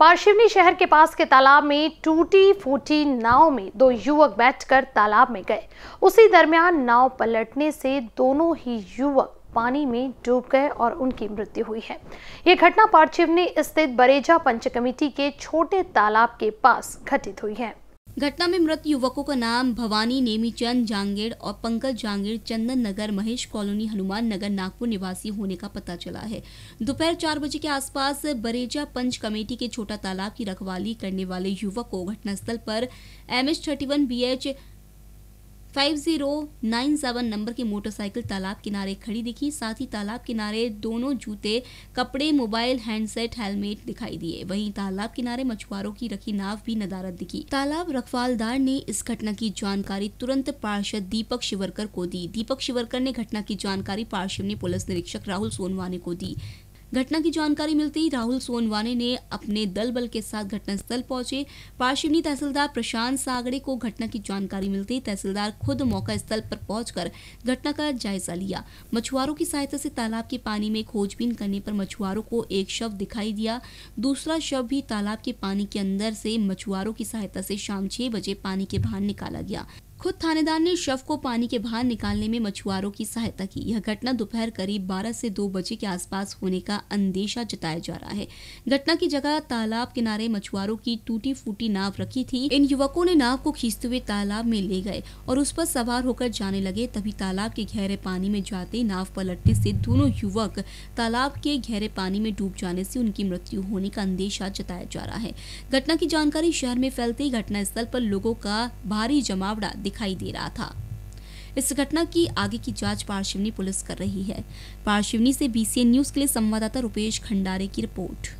पार्शिवनी शहर के पास के तालाब में टूटी फूटी नाव में दो युवक बैठकर तालाब में गए उसी दरमियान नाव पलटने से दोनों ही युवक पानी में डूब गए और उनकी मृत्यु हुई है ये घटना पार्शिवनी स्थित बरेजा पंच कमेटी के छोटे तालाब के पास घटित हुई है घटना में मृत युवकों का नाम भवानी नेमी चंद जांगेड़ और पंकज जांगेड़ चंदन नगर महेश कॉलोनी हनुमान नगर नागपुर निवासी होने का पता चला है दोपहर चार बजे के आसपास बरेजा पंच कमेटी के छोटा तालाब की रखवाली करने वाले युवक को घटनास्थल पर M H thirty one B H 5097 number की मोटरसाइकिल तालाब किनारे खड़ी दिखी साथ ही तालाब किनारे दोनों जूते कपड़े मोबाइल हैंडसेट हेलमेट दिखाई दिए वहीं तालाब किनारे मछुआरों की रखी नाव भी नदारत दिखी तालाब रखवालदार ने इस घटना की जानकारी तुरंत पार्षद दीपक शिवरकर को दी दीपक शिवरकर ने घटना की जानकारी पार्षद ने पुलिस निरीक्षक राहुल सोनवानी को दी घटना की जानकारी मिलते ही राहुल सोनवाने ने अपने दल बल के साथ घटनास्थल पहुंचे पार्शिवनी तहसीलदार प्रशांत सागड़े को घटना की जानकारी मिलते ही तहसीलदार खुद मौका स्थल पर पहुंचकर घटना का जायजा लिया मछुआरों की सहायता से तालाब के पानी में खोजबीन करने पर मछुआरों को एक शव दिखाई दिया दूसरा शव भी तालाब के पानी के अंदर से मछुआरों की सहायता से शाम छह बजे पानी के बाहर निकाला गया खुद थानेदार ने शव को पानी के बाहर निकालने में मछुआरों की सहायता की यह घटना दोपहर करीब 12 से 2 बजे के आसपास होने का अंदेशा जताया जा रहा है घटना की जगह तालाब किनारे मछुआरों की टूटी फूटी नाव रखी थी इन युवकों ने नाव को खींचते हुए तालाब में ले गए और उस पर सवार होकर जाने लगे तभी तालाब के गहरे पानी में जाते नाव पलटने से दोनों युवक तालाब के गहरे पानी में डूब जाने से उनकी मृत्यु होने का अंदेशा जताया जा रहा है घटना की जानकारी शहर में फैलते ही घटनास्थल पर लोगों का भारी जमावड़ा दिखाई दे रहा था इस घटना की आगे की जांच पारशिवनी पुलिस कर रही है पारशिवनी से बीसीएन न्यूज के लिए संवाददाता रूपेश खंडारे की रिपोर्ट